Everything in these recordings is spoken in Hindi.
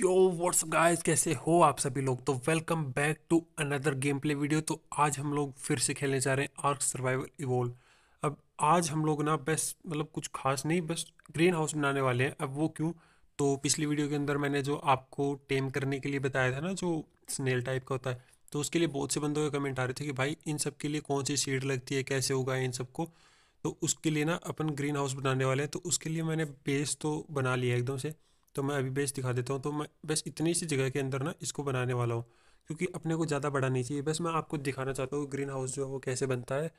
यो व्हाट्सअप गाइस कैसे हो आप सभी लोग तो welcome back to another game play video तो आज हम लोग फिर से खेलने जा रहे हैं आर्क सर्वाइवल इवोल्व अब आज हम लोग ना बस मतलब कुछ खास नहीं बस ग्रीन हाउस बनाने वाले हैं अब वो क्यों तो पिछली वीडियो के अंदर मैंने जो आपको टेम करने के लिए बताया था ना जो स्नेल टाइप का होता है तो उसके लिए बहुत से बंदों के कमेंट आ रहे थे कि भाई इन सब के लिए कौन सी सीड लगती है कैसे होगा इन सबको तो उसके लिए ना अपन ग्रीन हाउस बनाने वाले हैं तो उसके लिए मैंने बेस तो बना लिया एकदम से तो मैं अभी बेस दिखा देता हूँ तो मैं बस इतनी सी जगह के अंदर ना इसको बनाने वाला हूँ क्योंकि अपने को ज़्यादा बड़ा नहीं चाहिए बस मैं आपको दिखाना चाहता हूँ ग्रीन हाउस जो है वो कैसे बनता है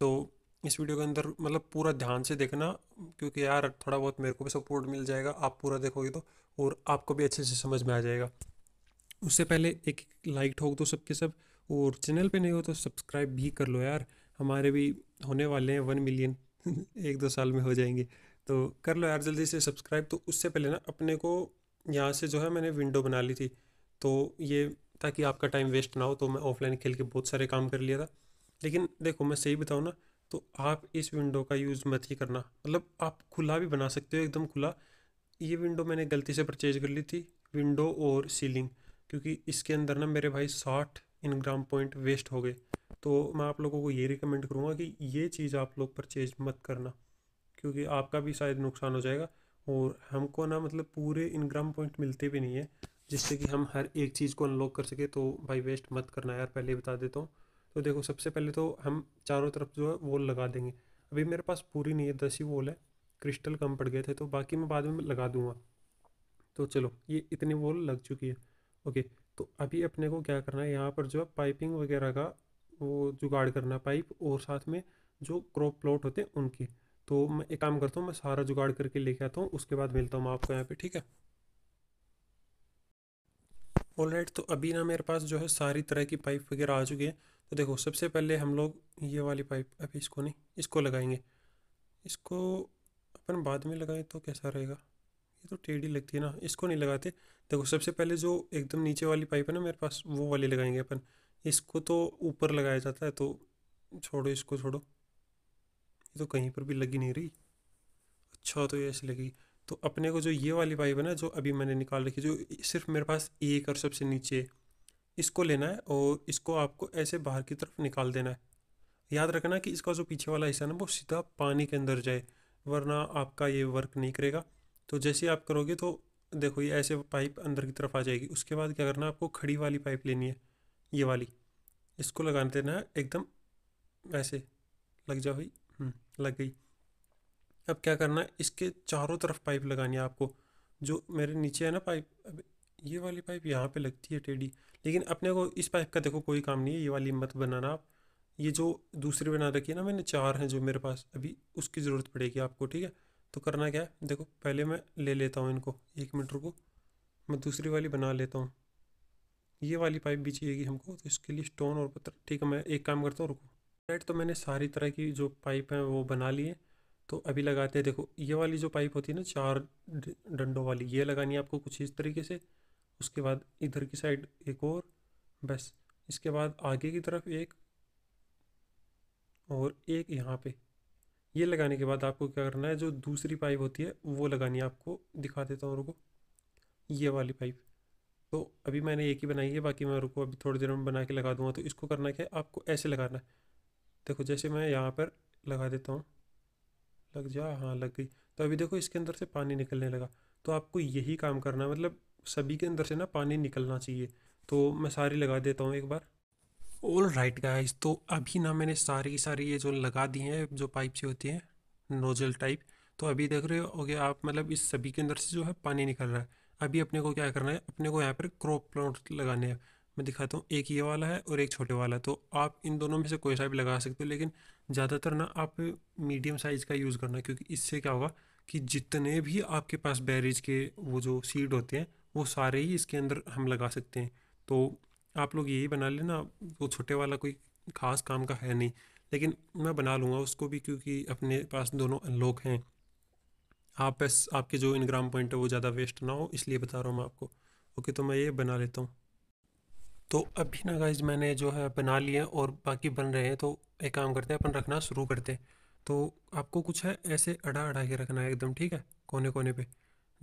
तो इस वीडियो के अंदर मतलब पूरा ध्यान से देखना क्योंकि यार थोड़ा बहुत मेरे को भी सपोर्ट मिल जाएगा आप पूरा देखोगे तो और आपको भी अच्छे से समझ में आ जाएगा उससे पहले एक लाइक ठोक दो सबके सब और चैनल पे नहीं हो तो सब्सक्राइब भी कर लो यार हमारे भी होने वाले हैं वन मिलियन एक दो साल में हो जाएंगे तो कर लो यार जल्दी से सब्सक्राइब तो उससे पहले ना अपने को यहाँ से जो है मैंने विंडो बना ली थी तो ये ताकि आपका टाइम वेस्ट ना हो तो मैं ऑफलाइन खेल के बहुत सारे काम कर लिया था लेकिन देखो मैं सही बताऊँ ना तो आप इस विंडो का यूज़ मत ही करना मतलब आप खुला भी बना सकते हो एकदम खुला ये विंडो मैंने गलती से परचेज कर ली थी विंडो और सीलिंग क्योंकि इसके अंदर ना मेरे भाई साठ इनग्राम पॉइंट वेस्ट हो गए तो मैं आप लोगों को ये रिकमेंड करूँगा कि ये चीज़ आप लोग परचेज मत करना क्योंकि आपका भी शायद नुकसान हो जाएगा और हमको ना मतलब पूरे इनग्राम पॉइंट मिलते भी नहीं है जिससे कि हम हर एक चीज़ को अनलॉक कर सके तो भाई वेस्ट मत करना यार पहले बता देता हूँ तो देखो सबसे पहले तो हम चारों तरफ जो है वॉल लगा देंगे अभी मेरे पास पूरी नहीं है दस ही वॉल है क्रिस्टल कम पड़ गए थे तो बाकी मैं बाद में लगा दूंगा तो चलो ये इतनी वॉल लग चुकी है ओके तो अभी अपने को क्या करना है यहाँ पर जो है पाइपिंग वगैरह का वो जुगाड़ करना पाइप और साथ में जो क्रॉप प्लॉट होते हैं उनकी तो मैं एक काम करता हूँ मैं सारा जुगाड़ करके लेके आता हूँ उसके बाद मिलता हूँ मैं आपको यहाँ पे ठीक है ऑलराइट तो अभी ना मेरे पास जो है सारी तरह की पाइप वगैरह आ चुकी है तो देखो सबसे पहले हम लोग ये वाली पाइप अभी इसको नहीं इसको लगाएंगे इसको अपन बाद में लगाएं तो कैसा रहेगा ये तो टेढ़ी लगती है ना इसको नहीं लगाते देखो सबसे पहले जो एकदम नीचे वाली पाइप है ना मेरे पास वो वाली लगाएंगे अपन इसको तो ऊपर लगाया जाता है तो छोड़ो इसको छोड़ो ये तो कहीं पर भी लगी नहीं रही अच्छा तो ये ऐसी लगी तो अपने को जो ये वाली पाइप है ना जो अभी मैंने निकाल रखी जो सिर्फ मेरे पास एक और सबसे नीचे इसको लेना है और इसको आपको ऐसे बाहर की तरफ निकाल देना है याद रखना कि इसका जो पीछे वाला हिस्सा ना वो सीधा पानी के अंदर जाए वरना आपका ये वर्क नहीं करेगा तो जैसे आप करोगे तो देखो ये ऐसे पाइप अंदर की तरफ आ जाएगी उसके बाद क्या करना है आपको खड़ी वाली पाइप लेनी है ये वाली इसको लगा देना है एकदम ऐसे लग जाओ भाई हम्म, लग गई अब क्या करना है इसके चारों तरफ पाइप लगानी है आपको जो मेरे नीचे है ना पाइप अब ये वाली पाइप यहाँ पे लगती है टेढ़ी लेकिन अपने को इस पाइप का देखो कोई काम नहीं है ये वाली मत बनाना आप ये जो दूसरी बना रखी है ना मैंने चार हैं जो मेरे पास अभी उसकी ज़रूरत पड़ेगी आपको ठीक है तो करना क्या है देखो पहले मैं ले लेता हूँ इनको एक मीटर को मैं दूसरी वाली बना लेता हूँ ये वाली पाइप भी चाहिएगी हमको तो इसके लिए स्टोन और पत्थर ठीक है मैं एक काम करता हूँ रुको फ्लैट तो मैंने सारी तरह की जो पाइप हैं वो बना लिए तो अभी लगाते हैं देखो ये वाली जो पाइप होती है ना चार डंडों वाली ये लगानी है आपको कुछ इस तरीके से उसके बाद इधर की साइड एक और बस इसके बाद आगे की तरफ एक और एक यहाँ पे ये लगाने के बाद आपको क्या करना है जो दूसरी पाइप होती है वो लगानी है आपको दिखा देता हूँ रुको ये वाली पाइप तो अभी मैंने एक ही बनाई है बाकी मैं रुको अभी थोड़ी देर में बना के लगा दूंगा तो इसको करना क्या है आपको ऐसे लगाना है देखो जैसे मैं यहाँ पर लगा देता हूँ लग जा हाँ लग गई तो अभी देखो इसके अंदर से पानी निकलने लगा तो आपको यही काम करना है मतलब सभी के अंदर से ना पानी निकलना चाहिए तो मैं सारी लगा देता हूँ एक बार ऑल राइट गाइज तो अभी ना मैंने सारी की सारी ये जो लगा दी हैं जो पाइप से होती हैं नोजल टाइप तो अभी देख रहे हो गया आप मतलब इस सभी के अंदर से जो है पानी निकल रहा है अभी अपने को क्या करना है अपने को यहाँ पर क्रॉप प्लांट लगाने हैं मैं दिखाता हूँ एक ये वाला है और एक छोटे वाला है तो आप इन दोनों में से कोई सा भी लगा सकते हो लेकिन ज़्यादातर ना आप मीडियम साइज़ का यूज़ करना क्योंकि इससे क्या होगा कि जितने भी आपके पास बैरिज के वो जो सीड होते हैं वो सारे ही इसके अंदर हम लगा सकते हैं तो आप लोग यही बना लेना वो छोटे वाला कोई ख़ास काम का है नहीं लेकिन मैं बना लूँगा उसको भी क्योंकि अपने पास दोनों अनलॉक हैं आप बस आपके जो इनग्राम पॉइंट है वो ज़्यादा वेस्ट ना हो इसलिए बता रहा हूँ मैं आपको ओके तो मैं ये बना लेता हूँ तो अभी ना गाइज मैंने जो है बना लिए और बाकी बन रहे हैं तो एक काम करते हैं अपन रखना शुरू करते हैं तो आपको कुछ है ऐसे अड़ा अड़ा के रखना है एकदम ठीक है कोने कोने पे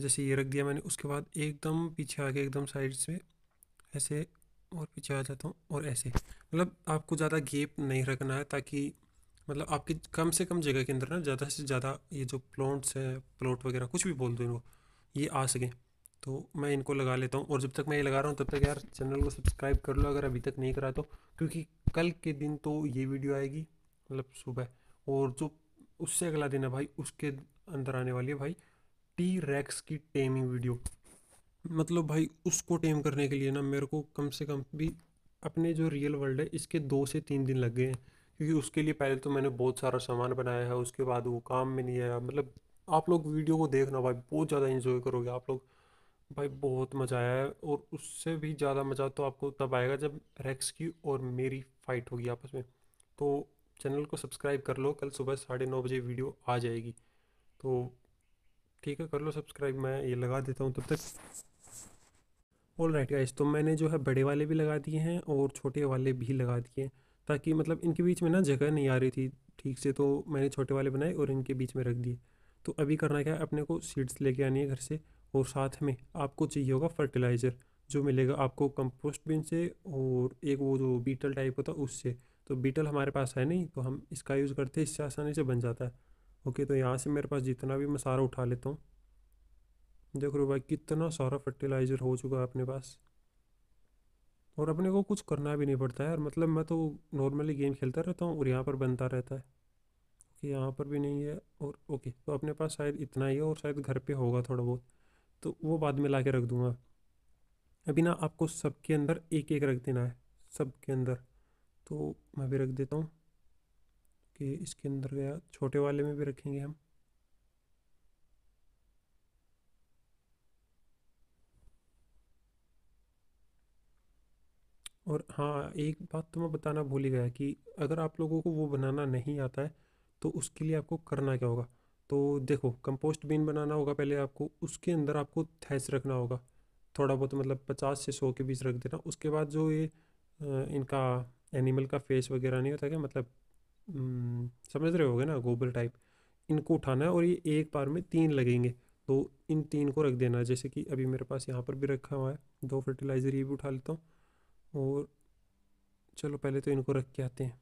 जैसे ये रख दिया मैंने उसके बाद एकदम पीछे आके एकदम साइड से ऐसे और पीछे आ जाता हूँ और ऐसे मतलब आपको ज़्यादा गेप नहीं रखना है ताकि मतलब आपकी कम से कम जगह के अंदर ना ज़्यादा से ज़्यादा ये जो प्लॉट्स है प्लॉट वगैरह कुछ भी बोल दो इनको ये आ सकें तो मैं इनको लगा लेता हूँ और जब तक मैं ये लगा रहा हूँ तब तक यार चैनल को सब्सक्राइब कर लो अगर अभी तक नहीं करा तो क्योंकि कल के दिन तो ये वीडियो आएगी मतलब सुबह और जो उससे अगला दिन है भाई उसके अंदर आने वाली है भाई टी रैक्स की टेमिंग वीडियो मतलब भाई उसको टेम करने के लिए ना मेरे को कम से कम भी अपने जो रियल वर्ल्ड है इसके दो से तीन दिन लग गए हैं क्योंकि उसके लिए पहले तो मैंने बहुत सारा सामान बनाया है उसके बाद वो काम में नहीं आया मतलब आप लोग वीडियो को देखना भाई बहुत ज़्यादा इन्जॉय करोगे आप लोग भाई बहुत मज़ा आया है और उससे भी ज़्यादा मज़ा तो आपको तब आएगा जब रेक्स की और मेरी फ़ाइट होगी आपस में तो चैनल को सब्सक्राइब कर लो कल सुबह साढ़े नौ बजे वीडियो आ जाएगी तो ठीक है कर लो सब्सक्राइब मैं ये लगा देता हूँ तब तक ऑल राइट गाइस तो मैंने जो है बड़े वाले भी लगा दिए हैं और छोटे वाले भी लगा दिए हैं ताकि मतलब इनके बीच में ना जगह नहीं आ रही थी ठीक से तो मैंने छोटे वाले बनाए और इनके बीच में रख दिए तो अभी करना क्या है अपने को सीड्स लेके आनी है घर से और साथ में आपको चाहिए होगा फर्टिलाइज़र जो मिलेगा आपको कंपोस्ट बिन से और एक वो जो बीटल टाइप होता है उससे तो बीटल हमारे पास है नहीं तो हम इसका यूज़ करते हैं इससे आसानी से बन जाता है ओके तो यहाँ से मेरे पास जितना भी मैं सारा उठा लेता हूँ देख रो भाई कितना सारा फर्टिलाइज़र हो चुका है अपने पास और अपने को कुछ करना भी नहीं पड़ता है और मतलब मैं तो नॉर्मली गेम खेलता रहता हूँ और यहाँ पर बनता रहता है ओके यहाँ पर भी नहीं है और ओके तो अपने पास शायद इतना ही है और शायद घर पे होगा थोड़ा बहुत तो वो बाद में ला के रख दूँगा अभी ना आपको सबके अंदर एक एक रख देना है सबके अंदर तो मैं भी रख देता हूँ कि इसके अंदर गया छोटे वाले में भी रखेंगे हम और हाँ एक बात तो मैं बताना भूल ही गया कि अगर आप लोगों को वो बनाना नहीं आता है तो उसके लिए आपको करना क्या होगा तो देखो कंपोस्ट बीन बनाना होगा पहले आपको उसके अंदर आपको थैस रखना होगा थोड़ा बहुत मतलब पचास से सौ के बीच रख देना उसके बाद जो ये इनका एनिमल का फेस वगैरह नहीं होता क्या मतलब समझ रहे होगे ना गोबर टाइप इनको उठाना है और ये एक बार में तीन लगेंगे तो इन तीन को रख देना जैसे कि अभी मेरे पास यहाँ पर भी रखा हुआ है दो फर्टिलाइज़र ये भी उठा लेता हूँ और चलो पहले तो इनको रख के आते हैं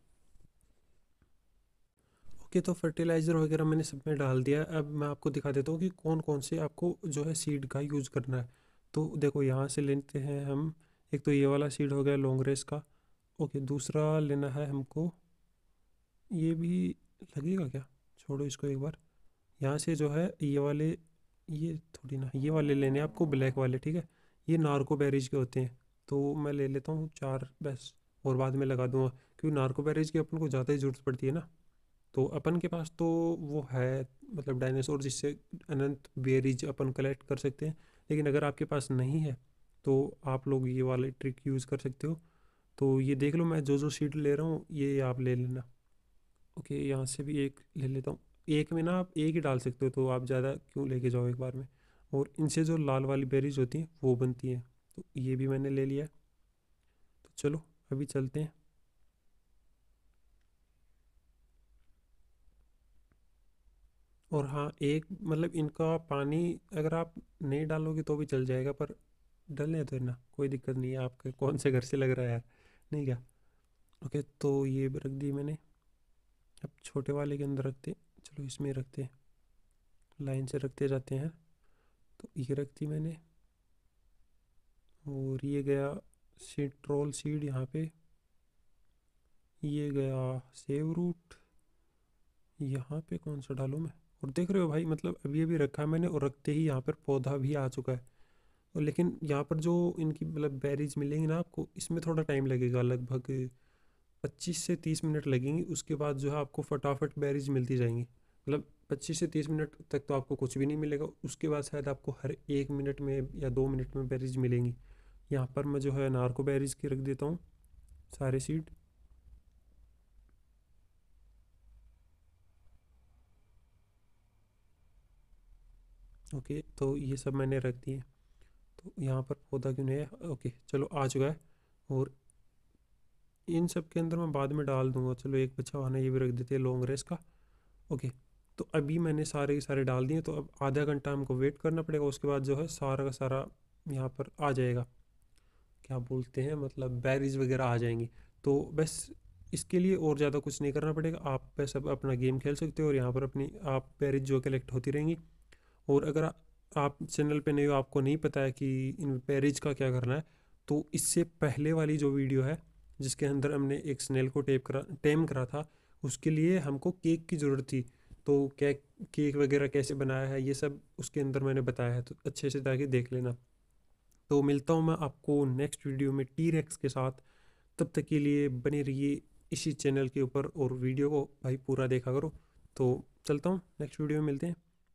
के तो फर्टिलाइज़र वगैरह मैंने सब में डाल दिया अब मैं आपको दिखा देता हूँ कि कौन कौन से आपको जो है सीड का यूज़ करना है तो देखो यहाँ से लेते हैं हम एक तो ये वाला सीड हो गया लॉन्ग रेस का ओके दूसरा लेना है हमको ये भी लगेगा क्या छोड़ो इसको एक बार यहाँ से जो है ये वाले ये थोड़ी ना ये वाले लेने आपको ब्लैक वाले ठीक है ये नार्को बैरिज के होते हैं तो मैं ले लेता हूँ चार बस और बाद में लगा दूँगा क्योंकि नार्को बैरिज की अपन को ज़्यादा ही ज़रूरत पड़ती है ना तो अपन के पास तो वो है मतलब डायनासोर जिससे अनंत बेरीज अपन कलेक्ट कर सकते हैं लेकिन अगर आपके पास नहीं है तो आप लोग ये वाले ट्रिक यूज़ कर सकते हो तो ये देख लो मैं जो जो सीट ले रहा हूँ ये आप ले लेना ओके यहाँ से भी एक ले लेता हूँ एक में ना आप एक ही डाल सकते हो तो आप ज़्यादा क्यों लेके जाओ एक बार में और इनसे जो लाल वाली बेरीज होती हैं वो बनती हैं तो ये भी मैंने ले लिया तो चलो अभी चलते हैं और हाँ एक मतलब इनका पानी अगर आप नहीं डालोगे तो भी चल जाएगा पर डलने तो ना कोई दिक्कत नहीं है आपके कौन से घर से लग रहा है यार नहीं क्या ओके तो ये रख दी मैंने अब छोटे वाले के अंदर रखते चलो इसमें रखते लाइन से रखते जाते हैं तो ये रख दी मैंने और ये गया सीड ट्रोल सीड यहाँ पे ये गया सेव रूट यहाँ पे कौन सा डालूँ मैं और देख रहे हो भाई मतलब अभी अभी रखा है मैंने और रखते ही यहाँ पर पौधा भी आ चुका है और लेकिन यहाँ पर जो इनकी मतलब बैरीज मिलेंगी ना आपको इसमें थोड़ा टाइम लगेगा लगभग पच्चीस से तीस मिनट लगेंगी उसके बाद जो है आपको फटाफट बैरीज मिलती जाएंगी मतलब पच्चीस से तीस मिनट तक तो आपको कुछ भी नहीं मिलेगा उसके बाद शायद आपको हर एक मिनट में या दो मिनट में बैरिज मिलेंगी यहाँ पर मैं जो है अनार को बैरिज के रख देता हूँ सारे सीड ओके तो ये सब मैंने रख दिए तो यहाँ पर पौधा क्यों नहीं है ओके चलो आ चुका है और इन सब के अंदर मैं बाद में डाल दूंगा चलो एक बच्चा वहाँ ये भी रख देते हैं लॉन्ग रेस का ओके तो अभी मैंने सारे के सारे डाल दिए तो अब आधा घंटा हमको वेट करना पड़ेगा उसके बाद जो है सारा का सारा यहाँ पर आ जाएगा क्या बोलते हैं मतलब बैरीज वगैरह आ जाएंगी तो बस इसके लिए और ज़्यादा कुछ नहीं करना पड़ेगा आप बस अब अपना गेम खेल सकते हो और यहाँ पर अपनी आप बैरिज जो कलेक्ट होती रहेंगी और अगर आप चैनल पे नहीं हो आपको नहीं पता है कि इन पैरिज का क्या करना है तो इससे पहले वाली जो वीडियो है जिसके अंदर हमने एक स्नेल को टेप करा टेम करा था उसके लिए हमको केक की ज़रूरत थी तो केक केक वगैरह कैसे बनाया है ये सब उसके अंदर मैंने बताया है तो अच्छे से ताकि देख लेना तो मिलता हूँ मैं आपको नेक्स्ट वीडियो में टी रेक्स के साथ तब तक के लिए बने रहिए इसी चैनल के ऊपर और वीडियो को भाई पूरा देखा करो तो चलता हूँ नेक्स्ट वीडियो में मिलते हैं